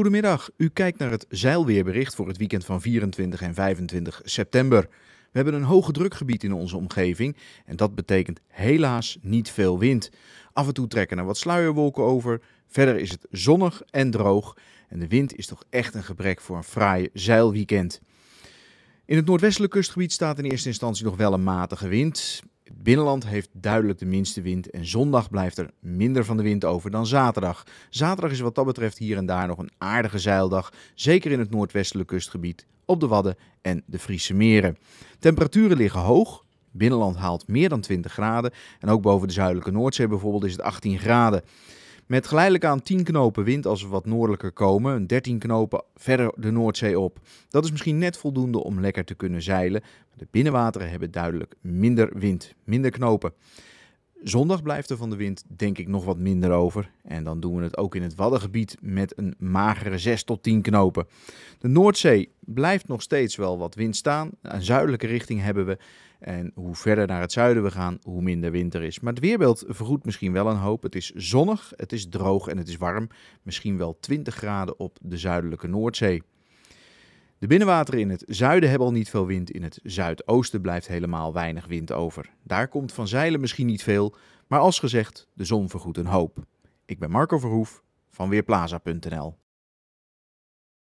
Goedemiddag, u kijkt naar het zeilweerbericht voor het weekend van 24 en 25 september. We hebben een hoge drukgebied in onze omgeving en dat betekent helaas niet veel wind. Af en toe trekken er wat sluierwolken over, verder is het zonnig en droog en de wind is toch echt een gebrek voor een fraai zeilweekend. In het noordwestelijke kustgebied staat in eerste instantie nog wel een matige wind. Het binnenland heeft duidelijk de minste wind en zondag blijft er minder van de wind over dan zaterdag. Zaterdag is wat dat betreft hier en daar nog een aardige zeildag, zeker in het noordwestelijke kustgebied, op de Wadden en de Friese meren. Temperaturen liggen hoog, binnenland haalt meer dan 20 graden en ook boven de zuidelijke Noordzee bijvoorbeeld is het 18 graden. Met geleidelijk aan 10 knopen wind als we wat noordelijker komen, 13 knopen verder de Noordzee op. Dat is misschien net voldoende om lekker te kunnen zeilen. De binnenwateren hebben duidelijk minder wind, minder knopen. Zondag blijft er van de wind denk ik nog wat minder over. En dan doen we het ook in het Waddengebied met een magere 6 tot 10 knopen. De Noordzee blijft nog steeds wel wat wind staan. Een zuidelijke richting hebben we. En hoe verder naar het zuiden we gaan, hoe minder winter is. Maar het weerbeeld vergoedt misschien wel een hoop. Het is zonnig, het is droog en het is warm. Misschien wel 20 graden op de zuidelijke Noordzee. De binnenwateren in het zuiden hebben al niet veel wind. In het zuidoosten blijft helemaal weinig wind over. Daar komt van zeilen misschien niet veel, maar als gezegd, de zon vergoedt een hoop. Ik ben Marco Verhoef van Weerplaza.nl.